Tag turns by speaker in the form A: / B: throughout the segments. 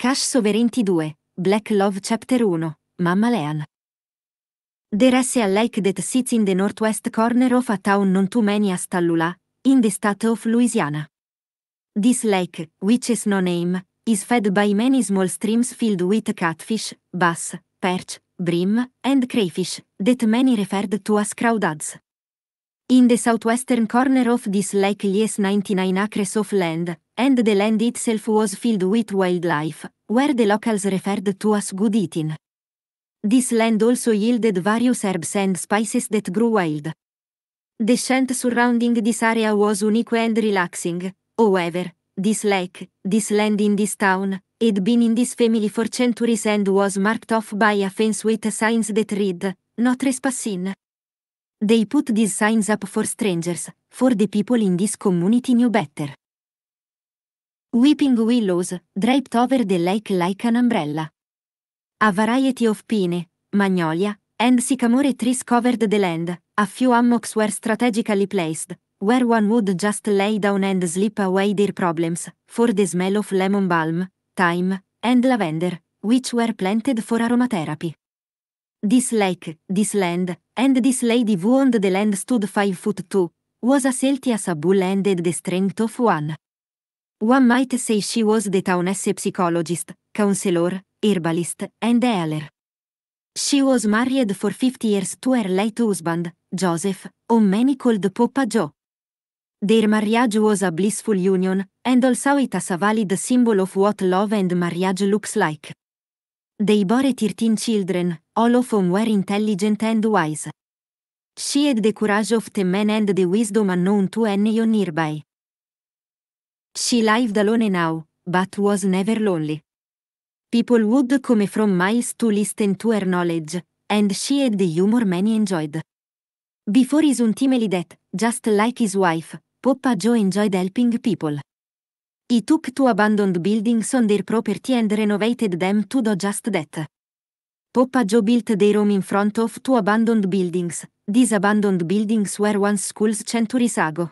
A: Cash Sovereignty 2, Black Love Chapter 1, Mamma Leal. There is a lake that sits in the northwest corner of a town non too many as Tallula, in the state of Louisiana. This lake, which is no name, is fed by many small streams filled with catfish, bass, perch, brim, and crayfish, that many referred to as crowdads. In the southwestern corner of this lake lies 99 acres of land, and the land itself was filled with wildlife, where the locals referred to as good eating. This land also yielded various herbs and spices that grew wild. The scent surrounding this area was unique and relaxing, however, this lake, this land in this town, had been in this family for centuries and was marked off by a fence with signs that read, No trespassing. They put these signs up for strangers, for the people in this community knew better. Weeping Willows, draped over the lake like an umbrella. A variety of pine, magnolia, and sycamore trees covered the land, a few hammocks were strategically placed, where one would just lay down and slip away their problems, for the smell of lemon balm, thyme, and lavender, which were planted for aromatherapy. This lake, this land, and this lady who owned the land stood five foot two, was as healthy as a bull and had the strength of one. One might say she was the town's psychologist, counselor, herbalist, and healer. She was married for 50 years to her late husband, Joseph, whom many called Papa Joe. Their marriage was a blissful union, and also it is a valid symbol of what love and marriage looks like. They bore 13 children, all of whom were intelligent and wise. She had the courage of the men and the wisdom unknown to anyone nearby. She lived alone now, but was never lonely. People would come from miles to listen to her knowledge, and she had the humor many enjoyed. Before his untimely death, just like his wife, Papa Joe enjoyed helping people. He took two abandoned buildings on their property and renovated them to do just that. Papa Joe built their room in front of two abandoned buildings. These abandoned buildings were once schools centuries ago.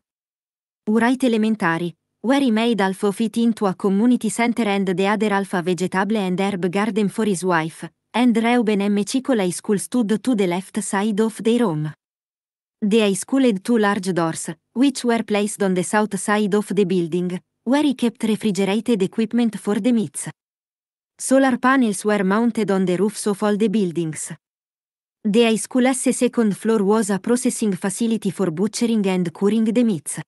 A: Wright Elementary, Were he made Alfo fit into a community center and the other Alpha vegetable and herb garden for his wife, and Reuben M. Cicola High School stood to the left side of the room. The high school had two large doors, which were placed on the south side of the building, where he kept refrigerated equipment for the meats. Solar panels were mounted on the roofs of all the buildings. The high school's second floor was a processing facility for butchering and curing the meats.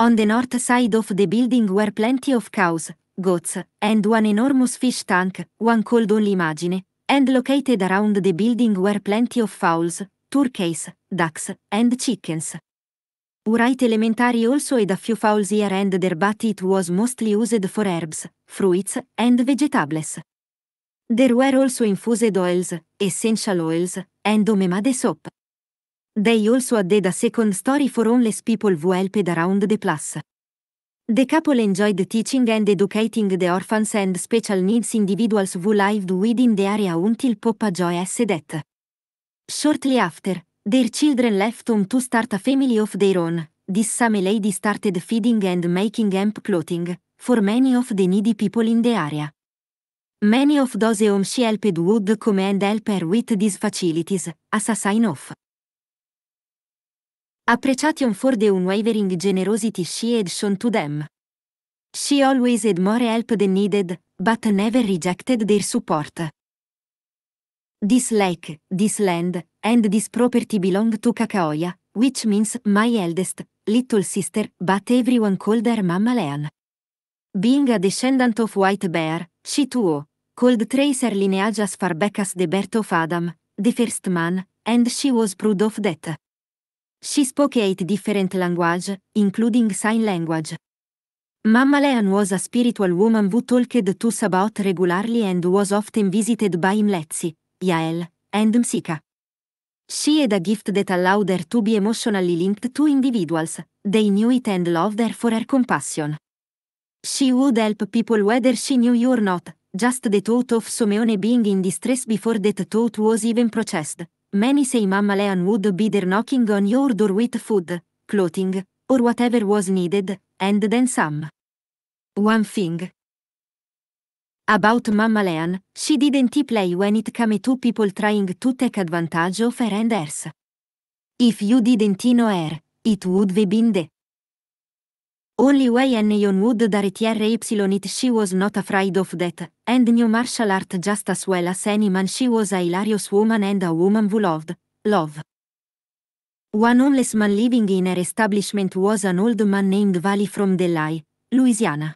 A: On the north side of the building were plenty of cows, goats, and one enormous fish tank, one called only Imagine, and located around the building were plenty of fowls, turkeys, ducks, and chickens. Urite elementary also had a few fowls here and there but it was mostly used for herbs, fruits, and vegetables. There were also infused oils, essential oils, and omemade soap. They also added a second story for homeless people who helped around the plus. The couple enjoyed teaching and educating the orphans and special needs individuals who lived within the area until Papa Joe S. death. Shortly after, their children left home to start a family of their own. This same lady started feeding and making hemp clothing, for many of the needy people in the area. Many of those whom she helped would come and help her with these facilities, as a sign off. Appreciation for the unwavering generosity she had shown to them. She always had more help than needed, but never rejected their support. This lake, this land, and this property belong to Kakaoya, which means my eldest, little sister, but everyone called her Mamma Lean. Being a descendant of White Bear, she too, called Tracer lineage as far back as the birth of Adam, the first man, and she was proud of that. She spoke eight different languages, including sign language. Mammalayan was a spiritual woman who talked to us about regularly and was often visited by Mletsi, Yael, and Msika. She had a gift that allowed her to be emotionally linked to individuals, they knew it and loved her for her compassion. She would help people whether she knew you or not, just the thought of Someone being in distress before that thought was even processed, Many say mammalian would be there knocking on your door with food, clothing, or whatever was needed, and then some. One thing. About mammalian, she didn't play when it came to people trying to take advantage of her and hers. If you didn't know her, it would have been the only way Anneon would that TRY it she was not afraid of that, and knew martial art just as well as any man she was a hilarious woman and a woman who loved, love. One homeless man living in her establishment was an old man named Valley from Delhi, Louisiana.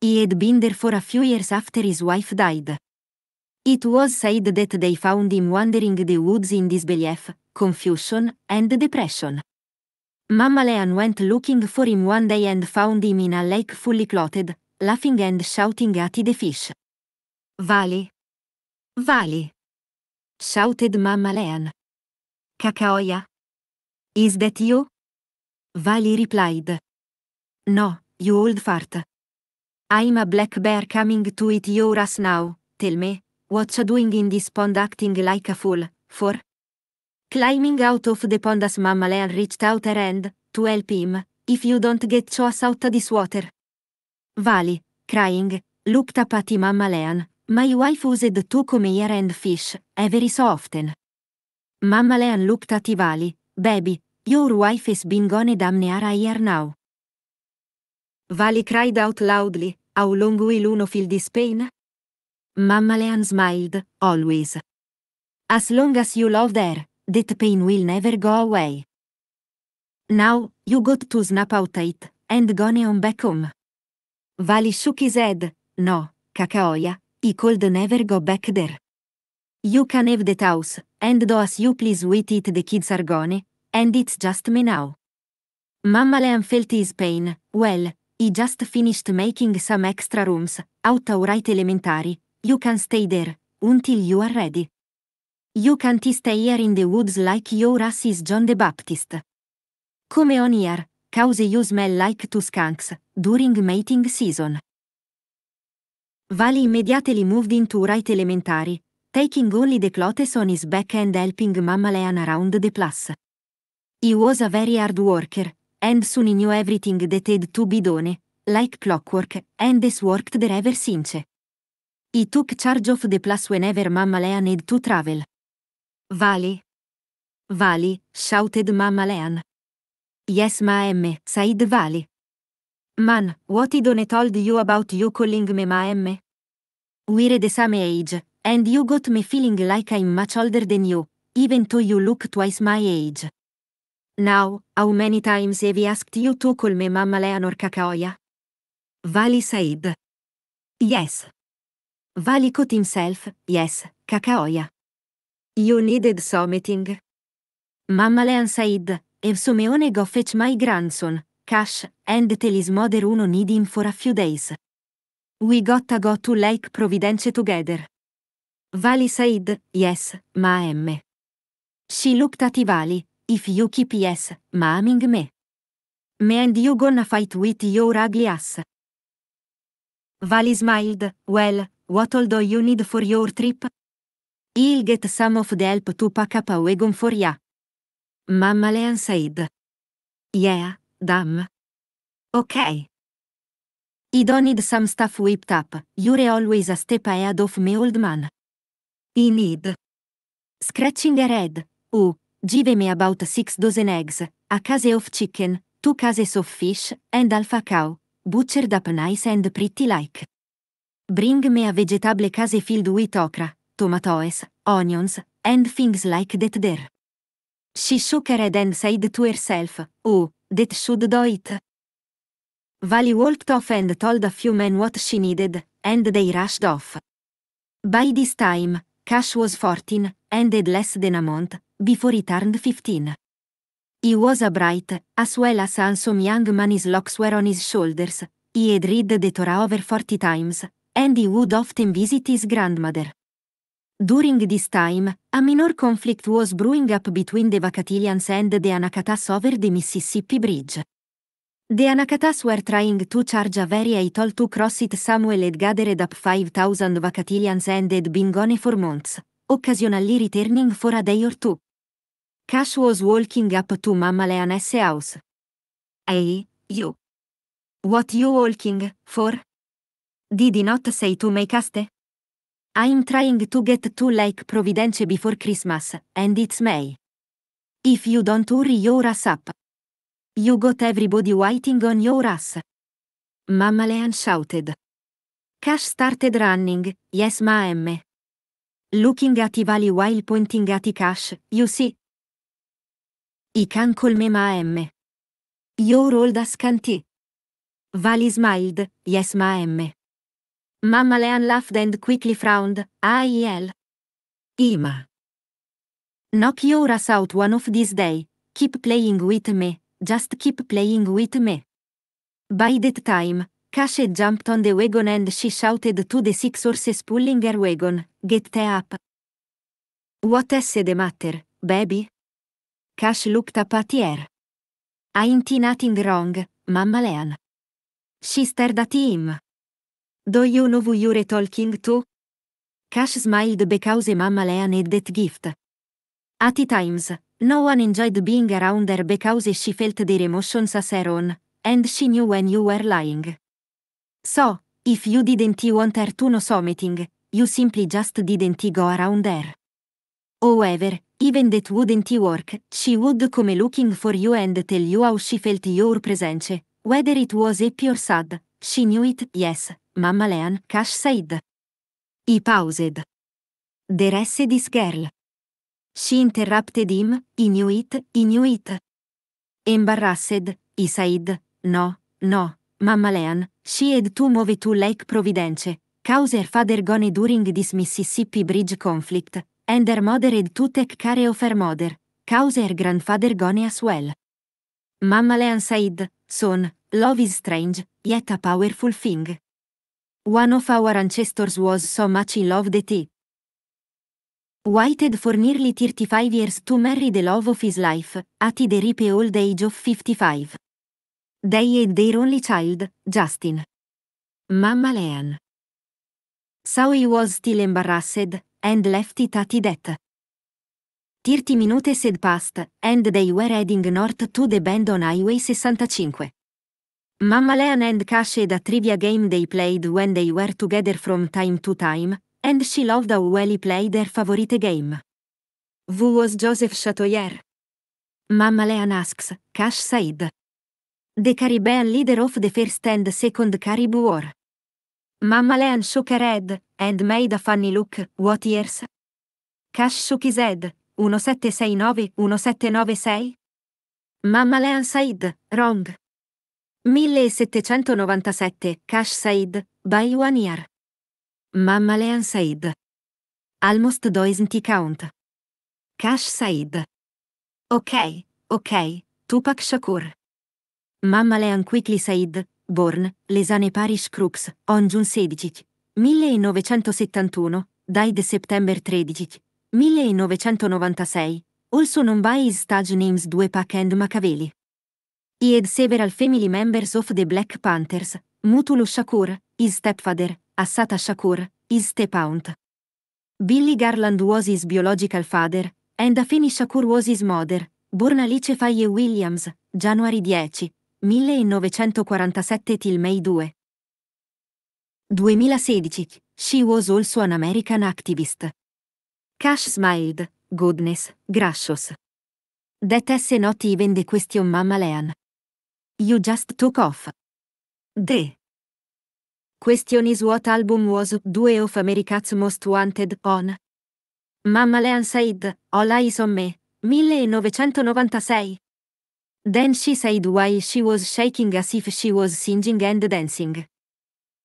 A: He had been there for a few years after his wife died. It was said that they found him wandering the woods in disbelief, confusion, and depression. Mamma Leanne went looking for him one day and found him in a lake fully clothed, laughing and shouting at the fish. Vali! Vali! shouted Mamma Leanne. Kakaoya! Is that you? Vali replied. No, you old fart. I'm a black bear coming to eat your ass now, tell me, what you doing in this pond acting like a fool, for? Climbing out of the pond as mammalian reached out her hand, to help him, if you don't get choice out this water. Vali, crying, looked up at mammalian, my wife used to come here and fish, every so often. Mammalian looked at Vali, baby, your wife has been gone damn near a year now. Vali cried out loudly, how long will Uno feel this pain? Mammalian smiled, always. As long as you love her, That pain will never go away. Now, you got to snap out it, and gone on back home. Vali shook his head, no, Kakaoya, he could never go back there. You can have that house, and do as you please with it the kids are gone, and it's just me now. Mamma Leon felt his pain, well, he just finished making some extra rooms, out right elementary, you can stay there, until you are ready. You can't stay here in the woods like your ass is John the Baptist. Come on here, cause you smell like two skunks, during mating season. Vali immediately moved into right elementary, taking only the clothes on his back and helping Mama Lean around the plus. He was a very hard worker, and soon he knew everything that had to be done, like clockwork, and this worked there ever since. He took charge of the plus whenever Mama Lean had to travel. Vali. Vali, shouted Mamma Lean. Yes Ma'am, Said Vali. Man, what Idone told you about you calling me Ma'am? We're the same age, and you got me feeling like I'm much older than you, even though you look twice my age. Now, how many times have you asked you to call me Mamma Lean or Kakaoya? Vali Said. Yes. Vali caught himself, yes, Kakaoya. You needed something. Mamma Lean said, Ev Someone go fetch my grandson, Cash, and tell his mother uno need him for a few days. We gotta go to Lake Providence together. Vali said, yes, ma am. She looked at Ivali, if you keep yes, ma aming me. Me and you gonna fight with your ugly ass. Vali smiled, well, what all do you need for your trip? Il get some of the help to pack up a wagon for ya. Mamma Leon said. Yeah, damn. Ok. I don't need some stuff whipped up, you're always a step ahead of me old man. I need. Scratching a head, oh, give me about six dozen eggs, a case of chicken, two cases of fish, and alpha cow, butchered up nice and pretty like. Bring me a vegetable case filled with okra, tomatoes, onions, and things like that there. She shook her head and said to herself, Oh, that should do it. Vali walked off and told a few men what she needed, and they rushed off. By this time, Cash was 14, and had less than a month, before he turned 15. He was a bright, as well as handsome young man his locks were on his shoulders, he had read the Torah over 40 times, and he would often visit his grandmother. During this time, a minor conflict was brewing up between the Vacatilians and the Anakatas over the Mississippi Bridge. The Anakatas were trying to charge a very high to cross it Samuel had gathered up 5,000 Vacatilians and had been gone for months, occasionally returning for a day or two. Cash was walking up to Mamma Leonesse house. Hey, you. What you walking, for? Did he not say to make haste? I'm trying to get to Lake Providence before Christmas, and it's May. If you don't hurry your ass up. You got everybody waiting on your ass. Mamma Leanne shouted. Cash started running, yes ma'am. Looking at Ivali while pointing at Cash, you see. I can call me ma'am. Your old ass can't. Vali smiled, yes ma'am. Mamma Leanne laughed and quickly frowned, ah, IEL. Ima. Knock your ass out one of these day, keep playing with me, just keep playing with me. By that time, Kashe jumped on the wagon and she shouted to the six horses pulling her wagon, Get the up. What's the matter, baby? Cash looked up at her. Ain't nothing wrong, Mamma Leanne. She stared at him. Do you know who you're talking to? Cash smiled because Mamma Lea needed gift. At times, no one enjoyed being around her because she felt their emotions as her own, and she knew when you were lying. So, if you didn't want her to know something, you simply just didn't go around her. However, even that wouldn't work, she would come looking for you and tell you how she felt your presence, whether it was happy or sad, she knew it, yes, Mamma Mammalean, Cash Said. I paused. The rest this girl. She interrupted him, Knew It, Knew It. Embarrassed, I said, no, no, Mamma Mammalean, she had to move to Lake Providence, cause her father gone during this Mississippi Bridge conflict, and her mother had to take care of her mother, cause her grandfather gone as well. Mamma Mammalean said, son, love is strange, yet a powerful thing. One of our ancestors was so much in love that tea. waited for nearly 35 years to marry the love of his life, at the ripe old age of 55. They had their only child, Justin. Mamma Leanne. So he was still embarrassed, and left it at that. 30 minutes had passed, and they were heading north to the bend on Highway 65. Mammalean and Cash da trivia game they played when they were together from time to time, and she loved how well he played their favorite game. Who was Joseph Chatoyer? Mammalean asks, Cash said. The Caribbean leader of the first and second Caribou War. Mammalean shook her head, and made a funny look, what years? Cash shook his head, 1769-1796? Mammalean said, wrong. 1797, Cash Said, by one year. Mamma Lean Said. Almost doesn't count. Cash Said. Ok, ok, Tupac Shakur. Mamma Lean Quickly Said, born, Lesane Parish Crooks, on June 16, 1971, died September 13, 1996, also known by his stage names Due Pac and Machiavelli. Ied several family members of the Black Panthers, Mutulu Shakur, his stepfather, Asata Shakur, his step-aunt. Billy Garland was his biological father, and Afeni Shakur was his mother, born Alice Faye Williams, January 10, 1947 till May 2. 2016, she was also an American activist. Cash smiled, goodness, gracious. That is not even the question Mamma Lean. You Just Took Off. The Question is what album was due of America's Most Wanted on? Mamma Leanne said, All Eyes on Me, 1996. Then she said why she was shaking as if she was singing and dancing.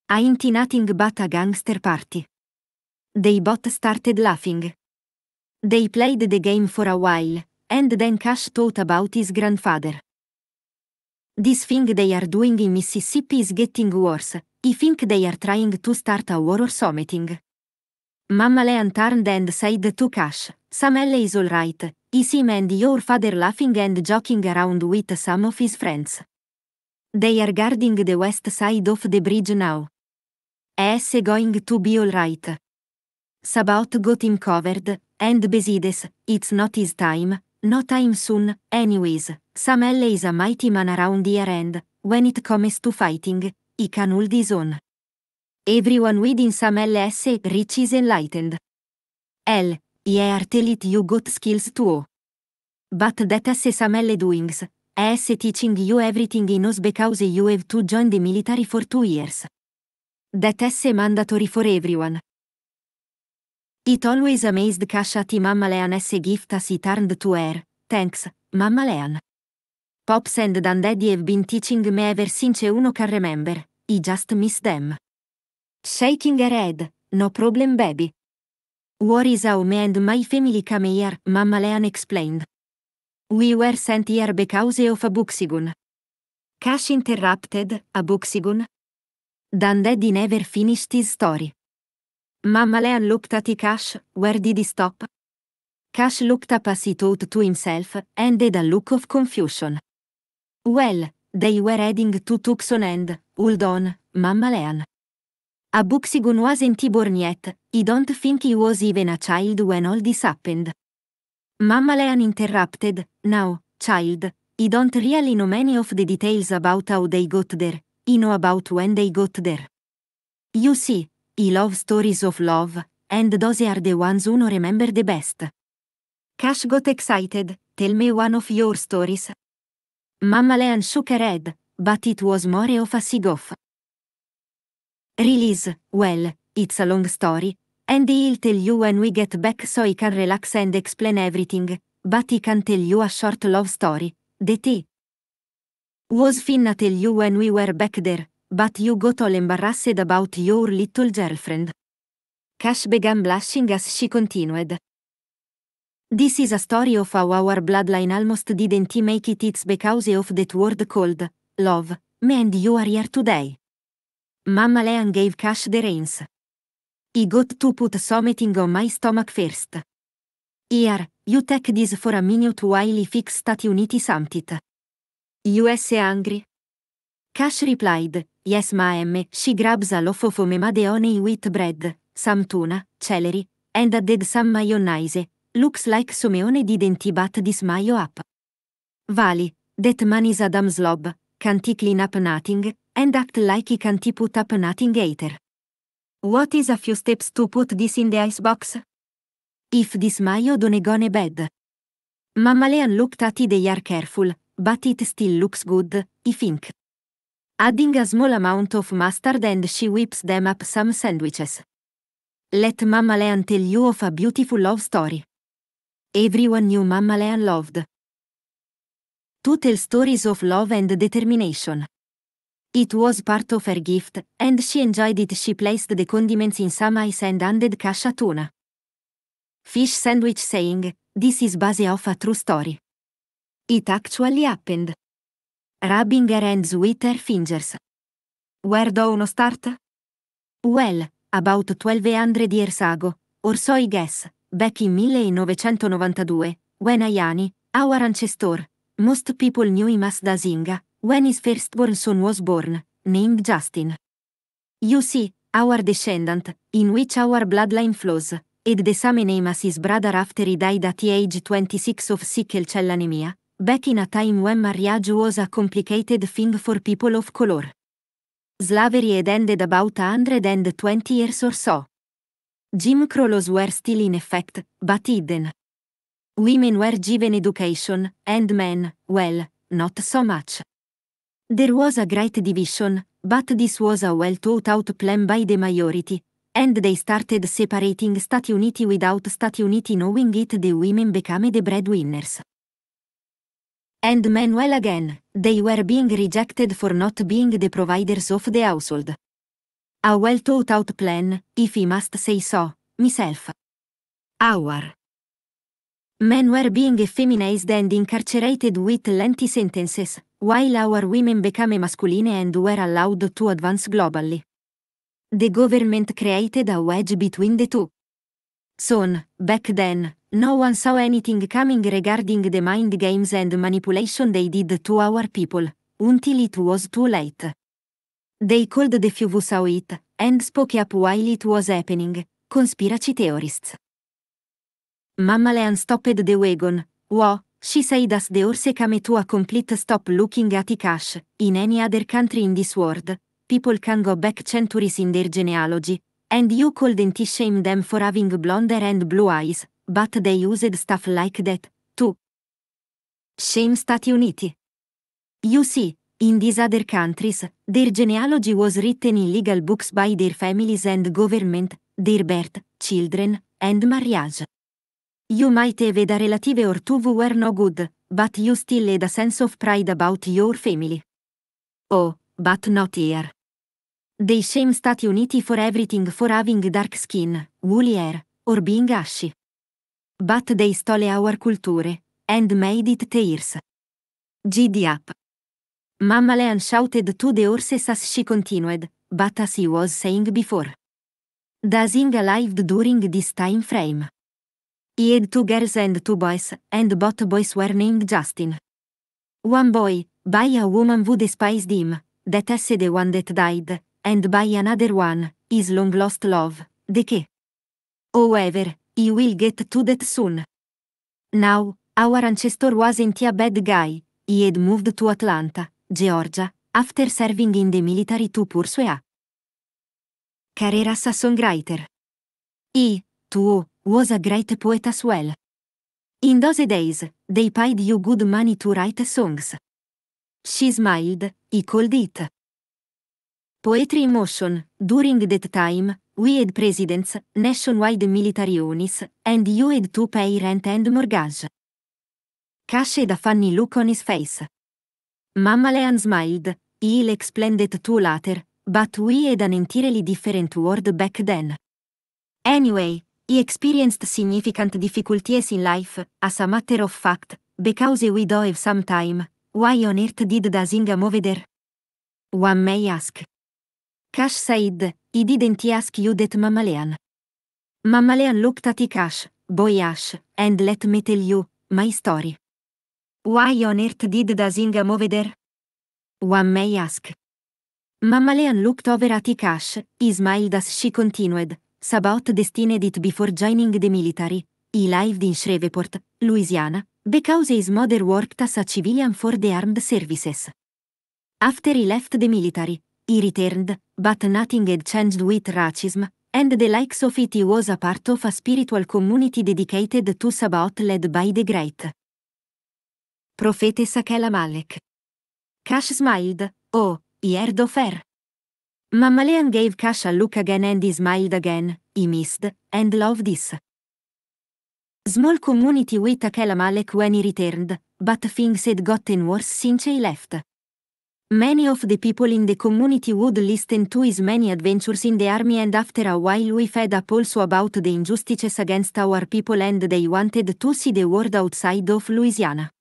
A: Ain't nothing but a gangster party. They both started laughing. They played the game for a while, and then Cash thought about his grandfather. This thing they are doing in Mississippi is getting worse. I think they are trying to start a war or something. Mamma Leon turned and said to Cash, Samelle is alright, I see and your father laughing and joking around with some of his friends. They are guarding the west side of the bridge now. Es going to be alright. Sabaot got him covered, and Besides, it's not his time, no time soon, anyways. Some is a mighty man around here and, when it comes to fighting, he can hold his own. Everyone within some LS rich is enlightened. L, he tell it you got skills too. But that as some doings, as teaching you everything in us because you have to join the military for two years. That is mandatory for everyone. It always amazed Kasha ti Mamma Lean gift as he turned to her, thanks, Mamma Lean. Pops and Dandaddy have been teaching me ever since uno can remember. I just miss them. Shaking her head. No problem, baby. Worries how me and my family come here, Mamma Lean explained. We were sent here because of a buxigun. Cash interrupted, a buxigun? Dandaddy never finished his story. Mamma Lean looked at Cash, where did he stop? Cash looked up as he thought to himself, and had a look of confusion. Well, they were heading to Tucson and, hold on, Mammalean. A wasn't born yet, I don't think he was even a child when all this happened. Mammalean interrupted, now, child, I don't really know many of the details about how they got there, I know about when they got there. You see, I love stories of love, and those are the ones who remember the best. Cash got excited, tell me one of your stories, Mammalean Head, but it was more of a sigh of Release, well, it's a long story, and he'll tell you when we get back so he can relax and explain everything, but he can tell you a short love story, that he was finna tell you when we were back there, but you got all embarrassed about your little girlfriend. Cash began blushing as she continued. This is a story of how our bloodline almost didn't make it it's because of that word called, love, me and you are here today. Mamma Leanne gave Cash the reins. He got to put something on my stomach first. Here, you take this for a minute while he fix Stati Uniti something. US angry? Cash replied, yes ma'am, she grabs a loaf of homemade honey wheat bread, some tuna, celery, and a dead some mayonnaise, Looks like Someone didn't Dentibat this Smaio up. Vali, that man is Adam's lob, can't he clean up nothing, and act like he can't he put up nothing either. What is a few steps to put this in the icebox? If this Mayo don't gone bad. Mamma Mammalean looked at it they are careful, but it still looks good, I think. Adding a small amount of mustard and she whips them up some sandwiches. Let Mamma Mammalean tell you of a beautiful love story. Everyone knew Mamma Lea loved. To tell stories of love and determination. It was part of her gift, and she enjoyed it. She placed the condiments in some ice and handed Kasha tuna. Fish sandwich saying, This is base of a true story. It actually happened. Rubbing her hands with her fingers. Where do uno start? Well, about 1200 years ago, or so I guess, Back in 1992, when Ayani, our ancestor, most people knew him as Dasinga, when his firstborn son was born, named Justin. You see, our descendant, in which our bloodline flows, ed the same name as his brother after he died at the age 26 of sickle cell anemia, back in a time when marriage was a complicated thing for people of color. Slavery had ended about 120 years or so. Jim laws were still in effect, but hidden. Women were given education, and men, well, not so much. There was a great division, but this was a well thought out plan by the majority, and they started separating Stati Uniti without Stati Uniti knowing it the women became the breadwinners. And men well again, they were being rejected for not being the providers of the household. A well thought out plan, if he must say so, myself. Our men were being effeminized and incarcerated with lengthy sentences, while our women became masculine and were allowed to advance globally. The government created a wedge between the two. Soon, back then, no one saw anything coming regarding the mind games and manipulation they did to our people, until it was too late. They called the few who saw it, and spoke up while it was happening, conspiracy theorists. Mammalian stopped the wagon, wow, she said as the horse came to a complete stop looking at the cash, in any other country in this world, people can go back centuries in their genealogy, and you couldn't shame them for having blonde hair and blue eyes, but they used stuff like that, too. Shame Stati Uniti. You see, in these other countries, their genealogy was written in legal books by their families and government, their birth, children, and marriage. You might have a relative or two who were no good, but you still had a sense of pride about your family. Oh, but not here. They shame Stati Uniti for everything for having dark skin, woolly hair, or being ashy. But they stole our culture, and made it theirs. GD Up Leon shouted to the horses as she continued, but as he was saying before. Dazing lived during this time frame. He had two girls and two boys, and both boys were named Justin. One boy, by a woman who despised him, that is the one that died, and by another one, his long lost love, the key. However, he will get to that soon. Now, our ancestor wasn't a bad guy, he had moved to Atlanta, Georgia, after serving in the military to pursue a career as a songwriter. E, too, was a great poet as well. In those days, they paid you good money to write songs. She smiled, he called it. Poetry in motion, during that time, we had presidents, nationwide military units, and you had to pay rent and mortgage. Cash had a funny look on his face. Mammalean smiled, explain explained to later, but we had an entirely different world back then. Anyway, he experienced significant difficulties in life, as a matter of fact, because we do have some time, why on earth did Dasinga move there? One may ask. Cash said, he didn't ask you that Mammalean. Mammalean looked at Cash, boy Ash, and let me tell you, my story. Why on earth did Dasinga move there? One may ask. Mamma Mammalian looked over at Ikash, he smiled as she continued, Sabot destined it before joining the military. He lived in Shreveport, Louisiana, because his mother worked as a civilian for the armed services. After he left the military, he returned, but nothing had changed with racism, and the likes of it he was a part of a spiritual community dedicated to Sabot led by the great profetessa Kela Malek. Cash smiled, oh, Yer Dofer. Mammalean gave cash a look again and he smiled again, he missed, and loved this. Small community with Akela Malek when he returned, but things had gotten worse since he left. Many of the people in the community would listen to his many adventures in the army and after a while we fed up also about the injustices against our people and they wanted to see the world outside of Louisiana.